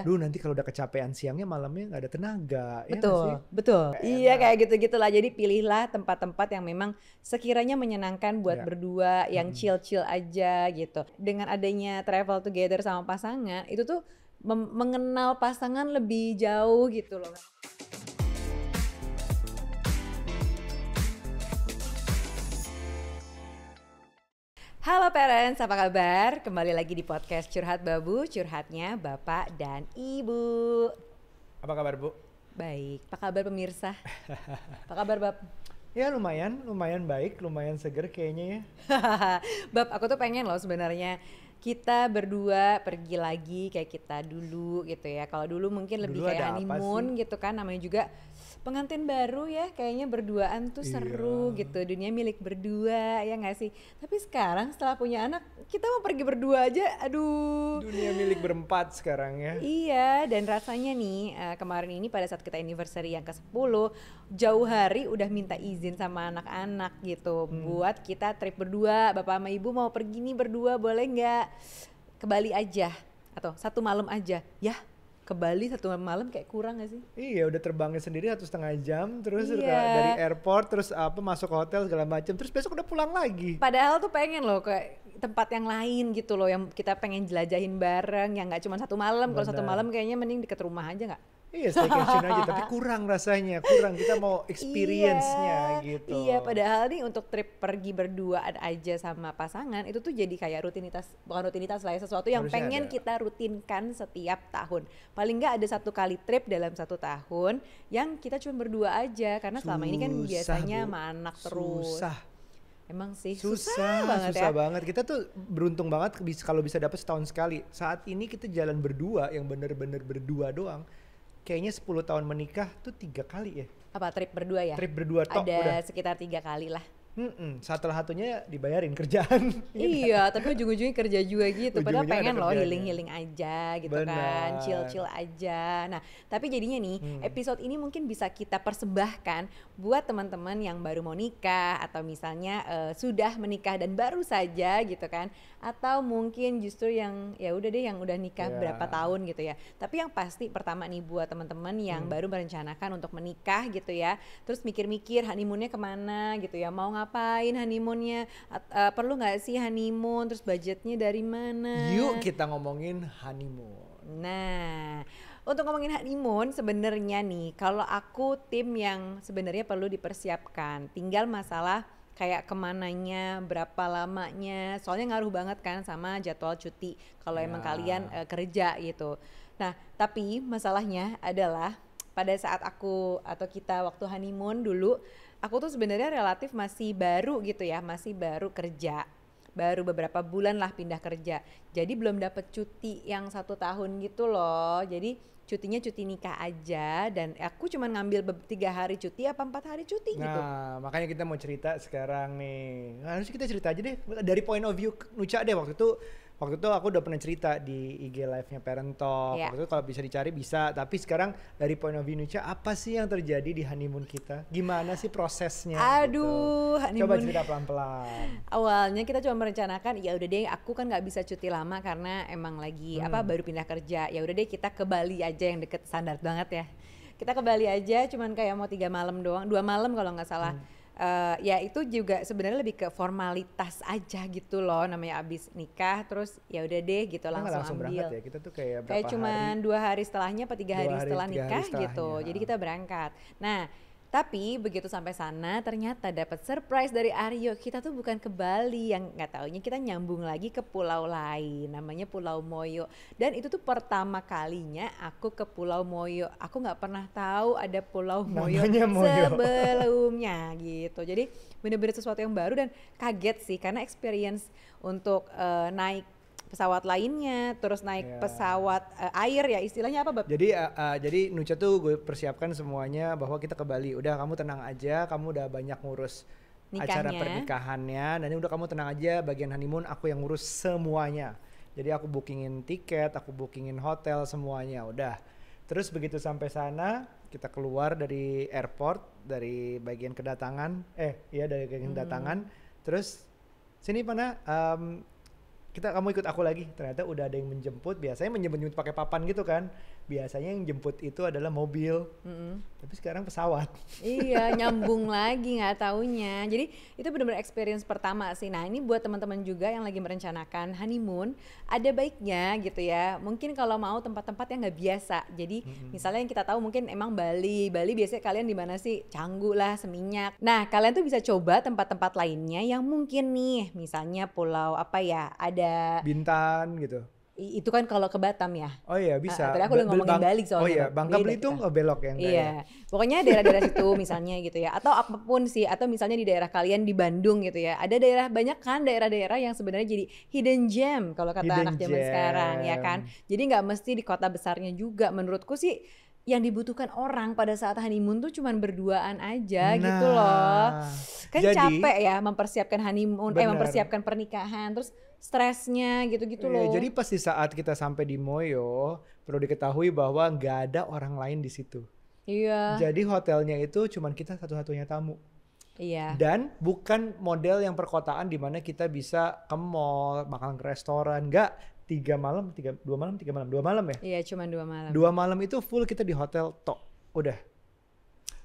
Duh nanti kalau udah kecapean siangnya malamnya nggak ada tenaga. Ya betul, ya betul. kayak Iya kayak gitu-gitu lah. Jadi pilihlah tempat-tempat yang memang sekiranya menyenangkan buat yeah. berdua, yang chill-chill aja gitu. Dengan adanya travel together sama pasangan, itu tuh mengenal pasangan lebih jauh gitu loh. Halo parents, apa kabar? Kembali lagi di podcast Curhat Babu, curhatnya Bapak dan Ibu. Apa kabar Bu? Baik, apa kabar pemirsa? apa kabar Bab? Ya lumayan, lumayan baik, lumayan seger kayaknya ya. Bab, aku tuh pengen loh sebenarnya kita berdua pergi lagi kayak kita dulu gitu ya. Kalau dulu mungkin lebih dulu kayak honeymoon gitu kan namanya juga pengantin baru ya kayaknya berduaan tuh iya. seru iya. gitu dunia milik berdua ya nggak sih tapi sekarang setelah punya anak kita mau pergi berdua aja aduh dunia milik berempat sekarang ya iya dan rasanya nih eh, kemarin ini pada saat kita anniversary yang ke 10 jauh hari udah minta izin sama anak-anak gitu hmm. buat kita trip berdua bapak sama ibu mau pergi nih berdua boleh nggak ke Bali aja atau satu malam aja ya ke Bali satu malam kayak kurang gak sih? Iya udah terbangnya sendiri satu setengah jam terus iya. dari airport terus apa masuk ke hotel segala macam terus besok udah pulang lagi. Padahal tuh pengen loh kayak tempat yang lain gitu loh yang kita pengen jelajahin bareng yang nggak cuma satu malam kalau satu malam kayaknya mending deket rumah aja nggak? Iya staycation aja, tapi kurang rasanya, kurang kita mau iya, experience-nya iya, gitu. Iya, padahal nih untuk trip pergi berdua aja sama pasangan itu tuh jadi kayak rutinitas, bukan rutinitas lah ya, sesuatu yang Harusnya pengen ada. kita rutinkan setiap tahun. Paling nggak ada satu kali trip dalam satu tahun yang kita cuma berdua aja, karena selama ini kan biasanya bu. manak terus. Susah. Emang sih susah, susah banget ya. susah ya. banget. Kita tuh beruntung banget kalau bisa dapat setahun sekali. Saat ini kita jalan berdua yang bener-bener berdua doang kayaknya 10 tahun menikah tuh tiga kali ya. Apa trip berdua ya? Trip berdua tok Ada udah. sekitar tiga kali lah. Mm-mm, satu satunya dibayarin kerjaan. iya, tapi ujung-ujungnya kerja juga gitu. Ujung Padahal pengen loh healing-healing aja gitu Bener. kan, chill-chill aja. Nah, tapi jadinya nih hmm. episode ini mungkin bisa kita persembahkan buat teman-teman yang baru mau nikah atau misalnya uh, sudah menikah dan baru saja gitu kan atau mungkin justru yang ya udah deh yang udah nikah yeah. berapa tahun gitu ya. Tapi yang pasti pertama nih buat teman-teman yang hmm. baru merencanakan untuk menikah gitu ya, terus mikir-mikir honeymoonnya kemana gitu ya, mau ngapain honeymoonnya, uh, perlu nggak sih honeymoon, terus budgetnya dari mana? Yuk kita ngomongin honeymoon. Nah. Untuk ngomongin honeymoon sebenarnya nih kalau aku tim yang sebenarnya perlu dipersiapkan tinggal masalah kayak kemananya, berapa lamanya. Soalnya ngaruh banget kan sama jadwal cuti kalau yeah. emang kalian uh, kerja gitu. Nah, tapi masalahnya adalah pada saat aku atau kita waktu honeymoon dulu, aku tuh sebenarnya relatif masih baru gitu ya, masih baru kerja baru beberapa bulan lah pindah kerja. Jadi belum dapat cuti yang satu tahun gitu loh. Jadi cutinya cuti nikah aja dan aku cuma ngambil tiga hari cuti apa empat hari cuti nah, gitu. Nah makanya kita mau cerita sekarang nih. harusnya nah, kita cerita aja deh dari point of view Nuca deh waktu itu waktu itu aku udah pernah cerita di IG live-nya Parent Talk. Yeah. Waktu itu kalau bisa dicari bisa, tapi sekarang dari point of view Nucha apa sih yang terjadi di honeymoon kita? Gimana sih prosesnya? Gitu. Aduh, gitu. honeymoon. Coba cerita pelan-pelan. Awalnya kita cuma merencanakan, ya udah deh aku kan nggak bisa cuti lama karena emang lagi hmm. apa baru pindah kerja. Ya udah deh kita ke Bali aja yang deket standar banget ya. Kita ke Bali aja, cuman kayak mau tiga malam doang, dua malam kalau nggak salah. Hmm uh, ya itu juga sebenarnya lebih ke formalitas aja gitu loh namanya abis nikah terus ya udah deh gitu langsung, langsung ambil. berangkat ya kita tuh kayak berapa kayak cuman dua hari setelahnya apa tiga hari, hari setelah nikah hari gitu jadi kita berangkat nah tapi begitu sampai sana ternyata dapat surprise dari Aryo. Kita tuh bukan ke Bali yang nggak taunya kita nyambung lagi ke pulau lain namanya Pulau Moyo. Dan itu tuh pertama kalinya aku ke Pulau Moyo. Aku nggak pernah tahu ada Pulau Moyo, Moyo sebelumnya gitu. Jadi bener-bener sesuatu yang baru dan kaget sih karena experience untuk uh, naik pesawat lainnya, terus naik yeah. pesawat uh, air ya istilahnya apa, Bab? Jadi uh, uh, jadi Nuca tuh gue persiapkan semuanya bahwa kita ke Bali. Udah kamu tenang aja, kamu udah banyak ngurus Nikahnya. acara pernikahannya dan udah kamu tenang aja bagian honeymoon aku yang ngurus semuanya. Jadi aku bookingin tiket, aku bookingin hotel semuanya, udah. Terus begitu sampai sana, kita keluar dari airport, dari bagian kedatangan, eh iya dari bagian hmm. kedatangan. Hmm. Terus sini mana um, kita kamu ikut aku lagi ternyata udah ada yang menjemput biasanya menjemput pakai papan gitu kan biasanya yang jemput itu adalah mobil mm-hmm. tapi sekarang pesawat iya nyambung lagi nggak taunya jadi itu benar-benar experience pertama sih nah ini buat teman-teman juga yang lagi merencanakan honeymoon ada baiknya gitu ya mungkin kalau mau tempat-tempat yang nggak biasa jadi mm-hmm. misalnya yang kita tahu mungkin emang Bali Bali biasanya kalian di mana sih Canggu lah Seminyak nah kalian tuh bisa coba tempat-tempat lainnya yang mungkin nih misalnya pulau apa ya ada Bintan gitu itu kan kalau ke Batam ya. Oh iya bisa. Uh, tadi aku udah ngomongin Bang, Bali soalnya. Oh iya, Bangka iya. Belitung ke oh, belok yang Iya. Ya. Pokoknya daerah-daerah situ misalnya gitu ya atau apapun sih atau misalnya di daerah kalian di Bandung gitu ya. Ada daerah banyak kan daerah-daerah yang sebenarnya jadi hidden gem kalau kata hidden anak zaman sekarang ya kan. Jadi nggak mesti di kota besarnya juga menurutku sih yang dibutuhkan orang pada saat honeymoon tuh cuman berduaan aja gitu nah, gitu loh. Kan jadi, capek ya mempersiapkan honeymoon, bener. eh mempersiapkan pernikahan, terus stresnya gitu-gitu iya, loh. Jadi pas di saat kita sampai di Moyo, perlu diketahui bahwa nggak ada orang lain di situ. Iya. Jadi hotelnya itu cuman kita satu-satunya tamu. Iya. Dan bukan model yang perkotaan di mana kita bisa ke mall, makan ke restoran, enggak tiga malam tiga dua malam tiga malam dua malam ya iya cuma dua malam dua malam itu full kita di hotel tok udah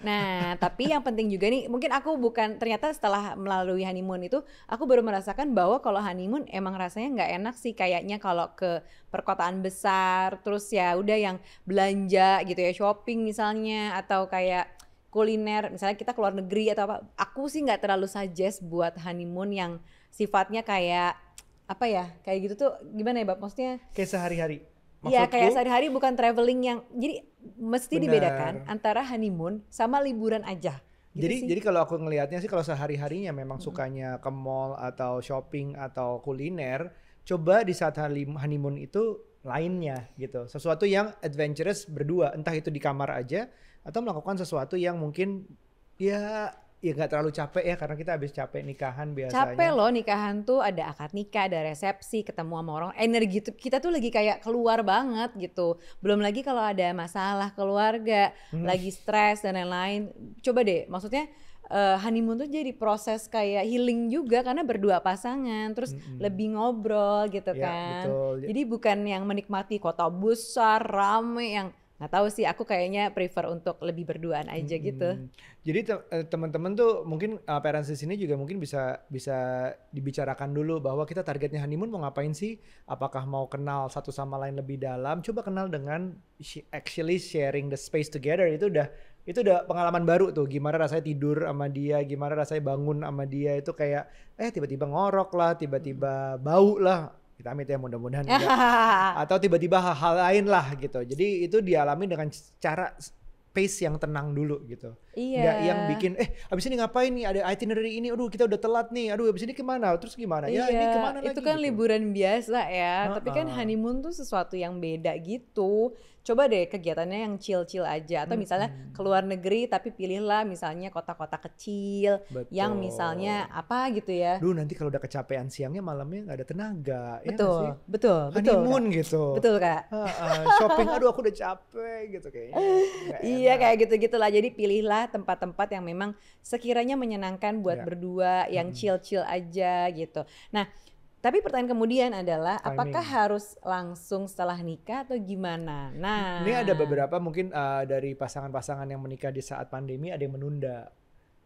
Nah, tapi yang penting juga nih, mungkin aku bukan ternyata setelah melalui honeymoon itu, aku baru merasakan bahwa kalau honeymoon emang rasanya nggak enak sih kayaknya kalau ke perkotaan besar, terus ya udah yang belanja gitu ya, shopping misalnya atau kayak kuliner, misalnya kita keluar negeri atau apa. Aku sih nggak terlalu suggest buat honeymoon yang sifatnya kayak apa ya kayak gitu tuh gimana ya bab maksudnya kayak sehari-hari Iya kayak sehari-hari bukan traveling yang jadi mesti bener. dibedakan antara honeymoon sama liburan aja Gitu jadi sih. jadi kalau aku ngelihatnya sih kalau sehari-harinya memang -hmm. sukanya ke mall atau shopping atau kuliner, coba di saat honeymoon itu lainnya gitu. Sesuatu yang adventurous berdua, entah itu di kamar aja atau melakukan sesuatu yang mungkin ya ya nggak terlalu capek ya karena kita habis capek nikahan biasanya. Capek loh nikahan tuh ada akad nikah, ada resepsi, ketemu sama orang, energi tuh kita tuh lagi kayak keluar banget gitu. Belum lagi kalau ada masalah keluarga, hmm. lagi stres dan lain-lain. Coba deh, maksudnya uh, honeymoon tuh jadi proses kayak healing juga karena berdua pasangan, terus hmm. lebih ngobrol gitu ya, kan. Betul. Jadi bukan yang menikmati kota besar, rame yang nggak tahu sih aku kayaknya prefer untuk lebih berduaan aja hmm. gitu jadi eh, teman-teman tuh mungkin uh, parents di sini juga mungkin bisa bisa dibicarakan dulu bahwa kita targetnya honeymoon mau ngapain sih apakah mau kenal satu sama lain lebih dalam coba kenal dengan actually sharing the space together itu udah itu udah pengalaman baru tuh gimana rasanya tidur sama dia gimana rasanya bangun sama dia itu kayak eh tiba-tiba ngorok lah tiba-tiba bau lah kita amit ya mudah-mudahan atau tiba-tiba hal-hal lain lah gitu jadi itu dialami dengan cara pace yang tenang dulu gitu Iya. Nggak yang bikin eh abis ini ngapain nih ada itinerary ini, aduh kita udah telat nih, aduh abis ini kemana, terus gimana? Iya. Ya ini iya, kemana itu lagi? Itu kan gitu. liburan biasa ya, uh -uh. tapi kan honeymoon tuh sesuatu yang beda gitu. Coba deh kegiatannya yang chill-chill aja atau hmm. misalnya keluar negeri tapi pilihlah misalnya kota-kota kecil Betul. yang misalnya apa gitu ya. Duh nanti kalau udah kecapean siangnya malamnya nggak ada tenaga. Ya betul, ya betul, honeymoon betul, gitu. Betul kak. Uh, uh, shopping, aduh aku udah capek gitu kayaknya. iya kayak gitu-gitulah. Jadi pilihlah tempat-tempat yang memang sekiranya menyenangkan buat yeah. berdua yang chill-chill hmm. aja gitu. Nah, tapi pertanyaan kemudian adalah Timing. apakah harus langsung setelah nikah atau gimana? Nah, ini ada beberapa mungkin uh, dari pasangan-pasangan yang menikah di saat pandemi ada yang menunda.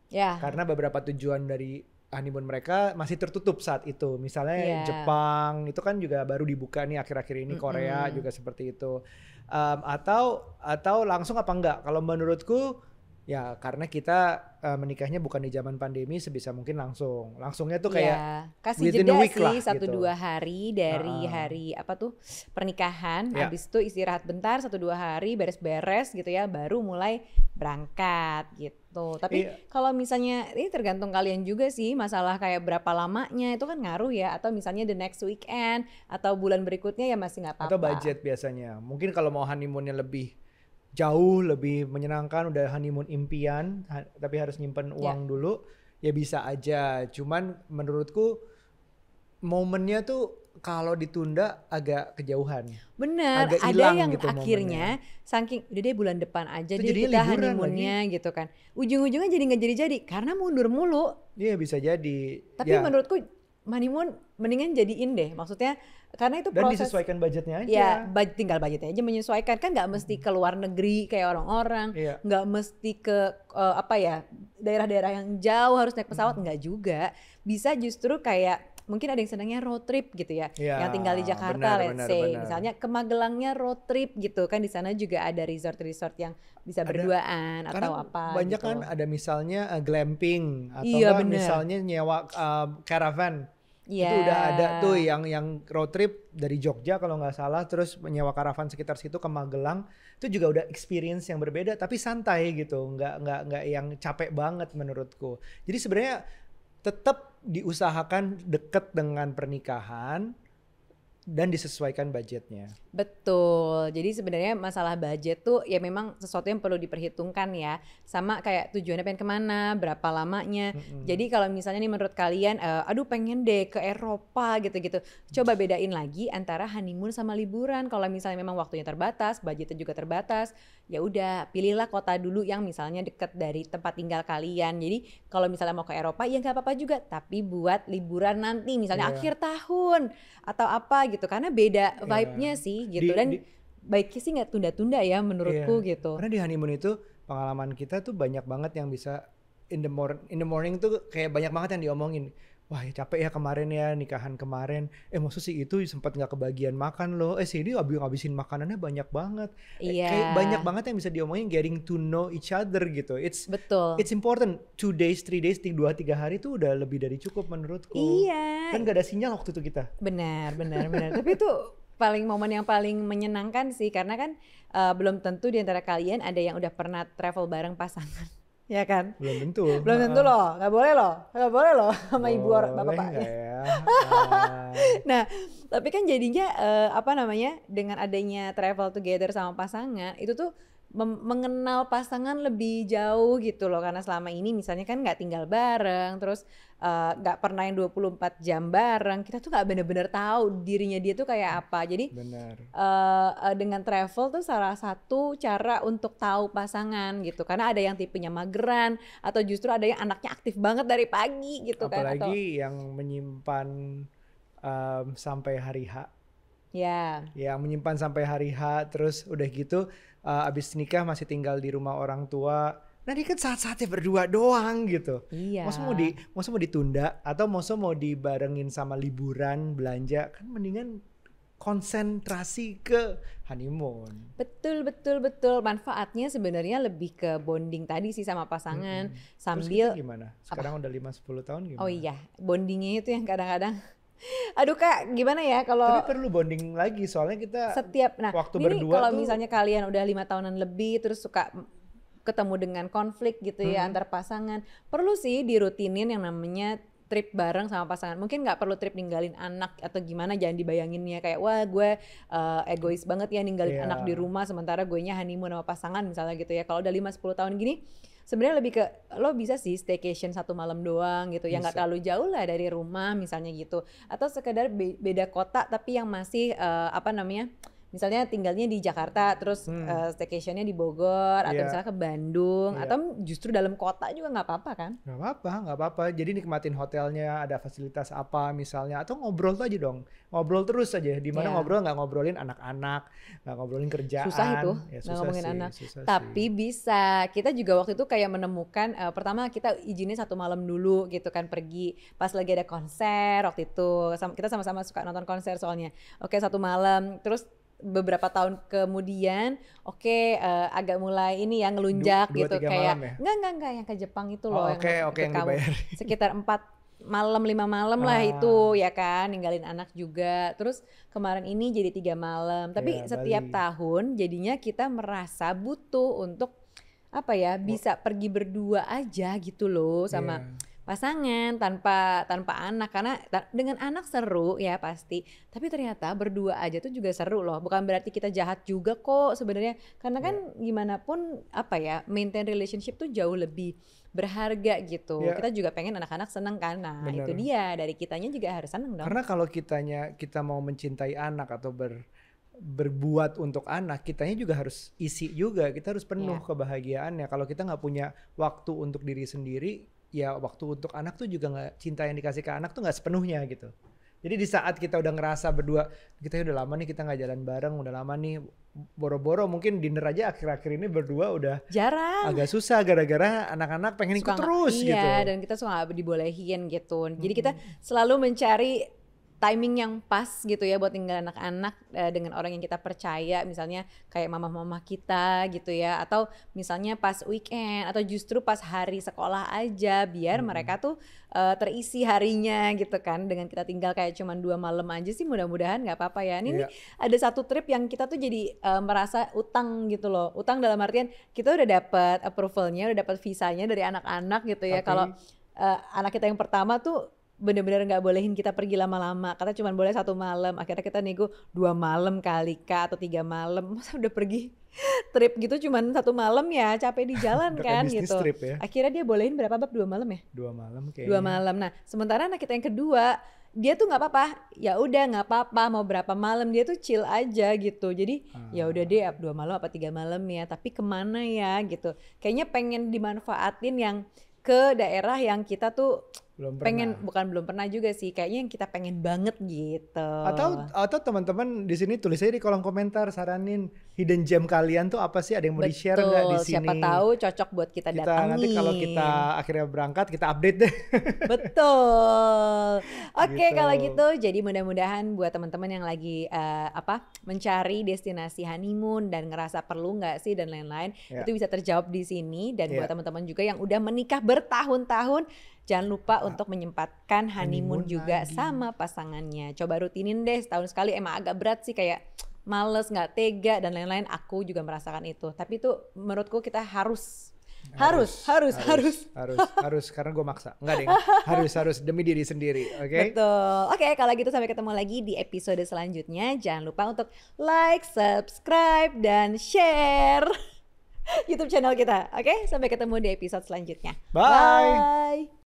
Ya. Yeah. Karena beberapa tujuan dari honeymoon mereka masih tertutup saat itu. Misalnya yeah. Jepang itu kan juga baru dibuka nih akhir-akhir ini Korea mm -hmm. juga seperti itu. Um, atau atau langsung apa enggak? Kalau menurutku Ya, karena kita uh, menikahnya bukan di zaman pandemi sebisa mungkin langsung. Langsungnya tuh iya, kayak ya, kasih jeda week sih lah, satu gitu. dua hari dari uh. hari apa tuh pernikahan. Ya. Habis itu istirahat bentar satu dua hari beres-beres gitu ya, baru mulai berangkat gitu. Tapi iya. kalau misalnya ini tergantung kalian juga sih masalah kayak berapa lamanya itu kan ngaruh ya. Atau misalnya the next weekend atau bulan berikutnya ya masih nggak apa-apa. Atau budget biasanya. Mungkin kalau mau honeymoonnya lebih jauh lebih menyenangkan udah honeymoon impian ha tapi harus nyimpen ya. uang yeah. dulu ya bisa aja cuman menurutku momennya tuh kalau ditunda agak kejauhan. benar ada yang gitu akhirnya momennya. saking udah deh bulan depan aja jadi kita honeymoonnya lagi. gitu kan. Ujung-ujungnya jadi nggak jadi-jadi karena mundur mulu. Iya bisa jadi. Tapi ya. menurutku Manimun mendingan jadiin deh maksudnya karena itu proses dan disesuaikan budgetnya ya, aja ya baj, tinggal budgetnya aja menyesuaikan kan nggak mesti ke luar negeri kayak orang-orang iya. nggak yeah. mesti ke uh, apa ya daerah-daerah yang jauh harus naik pesawat hmm. nggak mm. juga bisa justru kayak mungkin ada yang senangnya road trip gitu ya, ya yang tinggal di Jakarta bener, let's say bener. misalnya ke Magelangnya road trip gitu kan di sana juga ada resort-resort yang bisa ada, berduaan atau apa banyak kan gitu. kan ada misalnya uh, glamping atau iya, misalnya nyewa uh, caravan Yeah. Itu iya. udah ada tuh yang yang road trip dari Jogja kalau nggak salah terus menyewa karavan sekitar situ ke Magelang itu juga udah experience yang berbeda tapi santai gitu nggak nggak nggak yang capek banget menurutku jadi sebenarnya tetap diusahakan deket dengan pernikahan dan disesuaikan budgetnya. Betul. Jadi sebenarnya masalah budget tuh ya memang sesuatu yang perlu diperhitungkan ya. Sama kayak tujuannya pengen kemana, berapa lamanya. Mm-hmm. Jadi kalau misalnya nih menurut kalian, uh, aduh pengen deh ke Eropa gitu-gitu. Coba mm. bedain lagi antara honeymoon sama liburan. Kalau misalnya memang waktunya terbatas, budgetnya juga terbatas ya udah pilihlah kota dulu yang misalnya deket dari tempat tinggal kalian. Jadi kalau misalnya mau ke Eropa ya nggak apa-apa juga, tapi buat liburan nanti misalnya yeah. akhir tahun atau apa gitu karena beda iya. vibe-nya yeah. sih gitu di, dan di, baiknya sih nggak tunda-tunda ya menurutku yeah. gitu. Karena di honeymoon itu pengalaman kita tuh banyak banget yang bisa in the morning in the morning tuh kayak banyak banget yang diomongin wah ya capek ya kemarin ya nikahan kemarin eh maksud sih itu sempat nggak kebagian makan loh eh ini abis ngabisin makanannya banyak banget yeah. Iya. kayak banyak banget yang bisa diomongin getting to know each other gitu it's betul it's important two days three days tiga dua tiga hari itu udah lebih dari cukup menurutku iya yeah. kan gak ada sinyal waktu itu kita benar benar benar tapi itu paling momen yang paling menyenangkan sih karena kan uh, belum tentu di antara kalian ada yang udah pernah travel bareng pasangan Ya kan? Belum tentu. Belum tentu loh, nggak boleh loh, nggak boleh loh sama ibu orang bapak ya. nah, tapi kan jadinya uh, apa namanya dengan adanya travel together sama pasangan itu tuh mengenal pasangan lebih jauh gitu loh karena selama ini misalnya kan nggak tinggal bareng terus eh, nggak uh, pernah yang 24 jam bareng kita tuh nggak bener-bener tahu dirinya dia tuh kayak apa jadi Bener. Uh, dengan travel tuh salah satu cara untuk tahu pasangan gitu karena ada yang tipenya mageran atau justru ada yang anaknya aktif banget dari pagi gitu apalagi kan apalagi yang menyimpan um, sampai hari H Ya. Yeah. Ya menyimpan sampai hari H terus udah gitu uh, abis nikah masih tinggal di rumah orang tua. Nah, ini kan saat-saatnya berdua doang gitu. Iya. Masa mau di masa mau ditunda atau mau mau dibarengin sama liburan, belanja, kan mendingan konsentrasi ke honeymoon. Betul, betul, betul. Manfaatnya sebenarnya lebih ke bonding tadi sih sama pasangan mm -hmm. sambil Terus gimana? Sekarang apa? udah lima sepuluh tahun gimana? Oh iya, bondingnya itu yang kadang-kadang Aduh kak, gimana ya kalau tapi perlu bonding lagi soalnya kita setiap nah waktu ini berdua kalau tuh... misalnya kalian udah lima tahunan lebih terus suka ketemu dengan konflik gitu ya hmm. antar pasangan perlu sih dirutinin yang namanya trip bareng sama pasangan mungkin nggak perlu trip ninggalin anak atau gimana jangan dibayangin ya kayak wah gue uh, egois banget ya ninggalin yeah. anak di rumah sementara gue nya honeymoon sama pasangan misalnya gitu ya kalau udah lima sepuluh tahun gini sebenarnya lebih ke lo bisa sih staycation satu malam doang gitu yang nggak terlalu jauh lah dari rumah misalnya gitu atau sekedar beda kota tapi yang masih uh, apa namanya misalnya tinggalnya di Jakarta terus hmm. uh, staycationnya di Bogor yeah. atau iya. misalnya ke Bandung yeah. atau justru dalam kota juga nggak apa-apa kan nggak apa-apa nggak apa-apa jadi nikmatin hotelnya ada fasilitas apa misalnya atau ngobrol tuh aja dong ngobrol terus aja di mana yeah. ngobrol nggak ngobrolin anak-anak nggak ngobrolin kerjaan susah itu ya, susah ngomongin sih, anak susah tapi sih. bisa kita juga waktu itu kayak menemukan uh, pertama kita izinnya satu malam dulu gitu kan pergi pas lagi ada konser waktu itu kita sama-sama suka nonton konser soalnya oke satu malam terus beberapa tahun kemudian oke okay, uh, eh, agak mulai ini ya ngelunjak dua, gitu kayak ya? nggak nggak enggak yang ke Jepang itu loh oh, yang okay, okay, yang kamu sekitar empat malam lima malam ah. lah itu ya kan ninggalin anak juga terus kemarin ini jadi tiga malam tapi ya, setiap Bali. tahun jadinya kita merasa butuh untuk apa ya bisa pergi berdua aja gitu loh sama yeah pasangan, tanpa tanpa anak karena dengan anak seru ya pasti. Tapi ternyata berdua aja tuh juga seru loh. Bukan berarti kita jahat juga kok sebenarnya. Karena kan yeah. gimana pun apa ya, maintain relationship tuh jauh lebih berharga gitu. Yeah. Kita juga pengen anak-anak seneng kan. Nah, Bener. itu dia dari kitanya juga harus seneng dong. Karena kalau kitanya kita mau mencintai anak atau ber berbuat untuk anak, kitanya juga harus isi juga. Kita harus penuh yeah. kebahagiaannya. Kalau kita nggak punya waktu untuk diri sendiri, ya waktu untuk anak tuh juga nggak cinta yang dikasih ke anak tuh nggak sepenuhnya gitu. Jadi di saat kita udah ngerasa berdua kita ya udah lama nih kita nggak jalan bareng, udah lama nih boro-boro mungkin dinner aja akhir-akhir ini berdua udah jarang agak susah gara-gara anak-anak pengen ikut terus iya, gitu. Iya dan kita suka dibolehin gitu. Jadi hmm. kita selalu mencari timing yang pas gitu ya buat tinggal anak-anak uh, dengan orang yang kita percaya misalnya kayak mama-mama kita gitu ya atau misalnya pas weekend atau justru pas hari sekolah aja biar hmm. mereka tuh uh, terisi harinya gitu kan dengan kita tinggal kayak cuma dua malam aja sih mudah-mudahan nggak apa-apa ya ini, yeah. ada satu trip yang kita tuh jadi uh, merasa utang gitu loh utang dalam artian kita udah dapat approvalnya udah dapat visanya dari anak-anak gitu ya okay. kalau uh, anak kita yang pertama tuh bener-bener nggak bolehin kita pergi lama-lama kata cuma boleh satu malam akhirnya kita nego dua malam kali kak atau tiga malam masa udah pergi trip gitu cuma satu malam ya capek di jalan kan gitu trip ya. akhirnya dia bolehin berapa bab dua malam ya dua malam kayaknya dua malam nah sementara anak kita yang kedua dia tuh nggak apa-apa ya udah nggak apa-apa mau berapa malam dia tuh chill aja gitu jadi hmm. ya ah. udah deh dua malam apa tiga malam ya tapi kemana ya gitu kayaknya pengen dimanfaatin yang ke daerah yang kita tuh belum pernah. pengen bukan belum pernah juga sih kayaknya yang kita pengen banget gitu atau atau teman-teman di sini tulis aja di kolom komentar saranin hidden gem kalian tuh apa sih ada yang mau di share nggak di sini siapa tahu cocok buat kita, kita datangi nanti kalau kita akhirnya berangkat kita update deh Betul oke gitu. kalau gitu jadi mudah-mudahan buat teman-teman yang lagi uh, apa mencari destinasi honeymoon dan ngerasa perlu nggak sih dan lain-lain yeah. itu bisa terjawab di sini dan yeah. buat teman-teman juga yang udah menikah bertahun-tahun Jangan lupa ah. untuk menyempatkan honeymoon, juga lagi. sama pasangannya. Coba rutinin deh setahun sekali. Emang agak berat sih kayak males, nggak tega dan lain-lain. Aku juga merasakan itu. Tapi itu menurutku kita harus harus harus harus harus harus, harus karena gue maksa nggak deh harus harus demi diri sendiri oke okay? betul oke okay, kalau gitu sampai ketemu lagi di episode selanjutnya jangan lupa untuk like subscribe dan share YouTube channel kita oke okay? sampai ketemu di episode selanjutnya bye, bye.